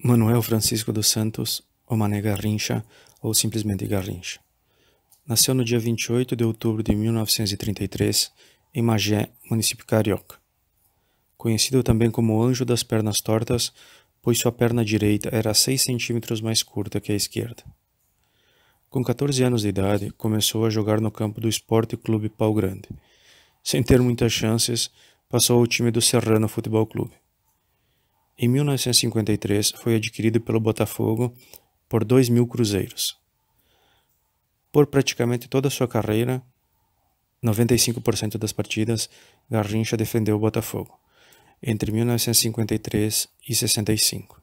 Manuel Francisco dos Santos, ou Mané Garrincha, ou simplesmente Garrincha. Nasceu no dia 28 de outubro de 1933 em Magé, município carioca. Conhecido também como Anjo das Pernas Tortas, pois sua perna direita era 6 centímetros mais curta que a esquerda. Com 14 anos de idade, começou a jogar no campo do Esporte Clube Pau Grande. Sem ter muitas chances, passou ao time do Serrano Futebol Clube. Em 1953, foi adquirido pelo Botafogo por 2 mil cruzeiros. Por praticamente toda a sua carreira, 95% das partidas, Garrincha defendeu o Botafogo, entre 1953 e 65.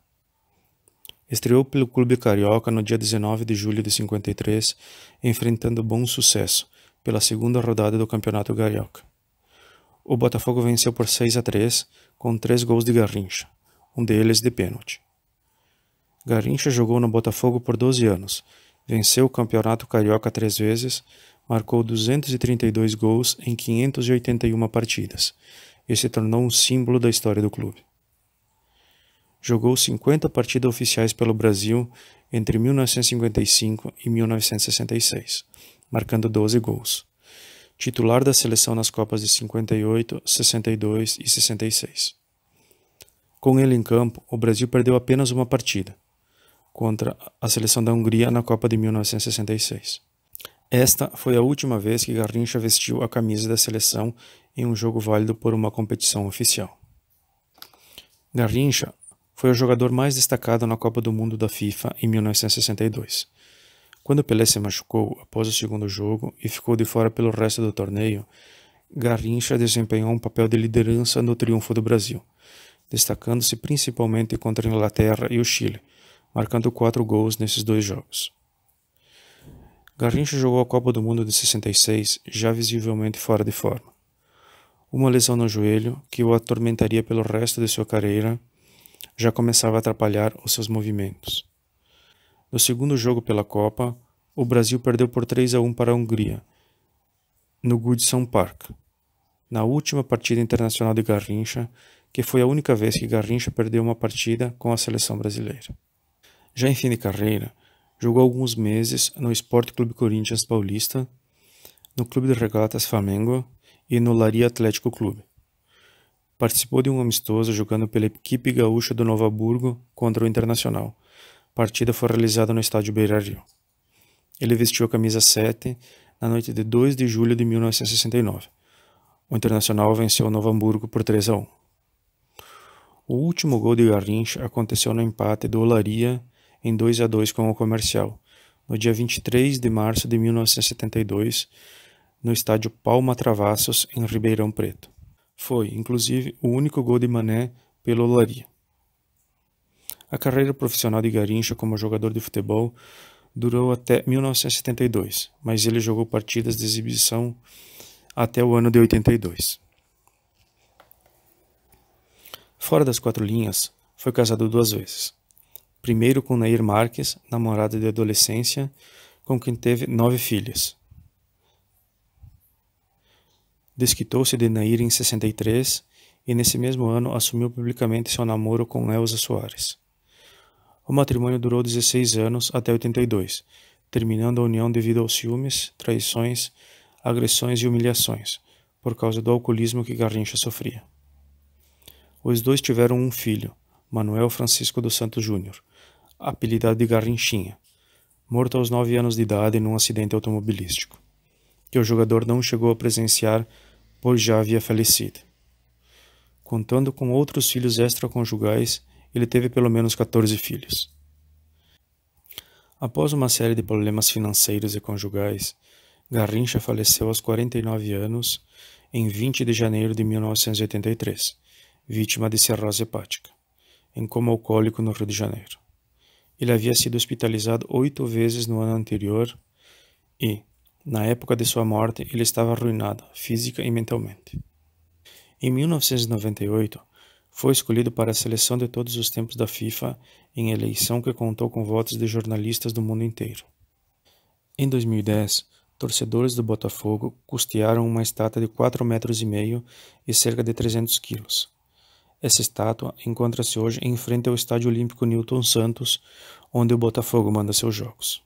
Estreou pelo clube carioca no dia 19 de julho de 53, enfrentando bom sucesso pela segunda rodada do Campeonato Carioca. O Botafogo venceu por 6 a 3, com três gols de Garrincha um deles de pênalti. Garrincha jogou no Botafogo por 12 anos, venceu o Campeonato Carioca três vezes, marcou 232 gols em 581 partidas e se tornou um símbolo da história do clube. Jogou 50 partidas oficiais pelo Brasil entre 1955 e 1966, marcando 12 gols. Titular da seleção nas Copas de 58, 62 e 66. Com ele em campo, o Brasil perdeu apenas uma partida, contra a seleção da Hungria na Copa de 1966. Esta foi a última vez que Garrincha vestiu a camisa da seleção em um jogo válido por uma competição oficial. Garrincha foi o jogador mais destacado na Copa do Mundo da FIFA em 1962. Quando Pelé se machucou após o segundo jogo e ficou de fora pelo resto do torneio, Garrincha desempenhou um papel de liderança no triunfo do Brasil, destacando-se principalmente contra a Inglaterra e o Chile, marcando quatro gols nesses dois jogos. Garrincha jogou a Copa do Mundo de 66 já visivelmente fora de forma. Uma lesão no joelho, que o atormentaria pelo resto de sua carreira, já começava a atrapalhar os seus movimentos. No segundo jogo pela Copa, o Brasil perdeu por 3 a 1 para a Hungria, no Goodson Park, na última partida internacional de Garrincha, que foi a única vez que Garrincha perdeu uma partida com a seleção brasileira. Já em fim de carreira, jogou alguns meses no Esporte Clube Corinthians Paulista, no Clube de Regatas Flamengo e no Laria Atlético Clube. Participou de um amistoso jogando pela equipe gaúcha do Novo Hamburgo contra o Internacional. A partida foi realizada no estádio Beira-Rio. Ele vestiu a camisa 7 na noite de 2 de julho de 1969. O Internacional venceu o Novo Hamburgo por 3 a 1. O último gol de Garrincha aconteceu no empate do Olaria em 2 a 2 com o Comercial, no dia 23 de março de 1972, no estádio Palma Travassos, em Ribeirão Preto. Foi, inclusive, o único gol de Mané pelo Olaria. A carreira profissional de Garincha como jogador de futebol durou até 1972, mas ele jogou partidas de exibição até o ano de 82. Fora das quatro linhas, foi casado duas vezes. Primeiro com Nair Marques, namorada de adolescência, com quem teve nove filhas. Desquitou-se de Nair em 63 e, nesse mesmo ano, assumiu publicamente seu namoro com Elza Soares. O matrimônio durou 16 anos até 82, terminando a união devido aos ciúmes, traições, agressões e humilhações, por causa do alcoolismo que Garrincha sofria. Os dois tiveram um filho, Manuel Francisco dos Santos Júnior, apelidado de Garrinchinha, morto aos nove anos de idade num acidente automobilístico, que o jogador não chegou a presenciar, pois já havia falecido. Contando com outros filhos extraconjugais, ele teve pelo menos 14 filhos. Após uma série de problemas financeiros e conjugais, Garrincha faleceu aos 49 anos em 20 de janeiro de 1983, vítima de cirrose hepática, em coma alcoólico no Rio de Janeiro. Ele havia sido hospitalizado oito vezes no ano anterior e, na época de sua morte, ele estava arruinado, física e mentalmente. Em 1998, foi escolhido para a seleção de todos os tempos da FIFA em eleição que contou com votos de jornalistas do mundo inteiro. Em 2010, torcedores do Botafogo custearam uma estátua de 4 metros e meio e cerca de 300 quilos. Essa estátua encontra-se hoje em frente ao Estádio Olímpico Newton Santos, onde o Botafogo manda seus jogos.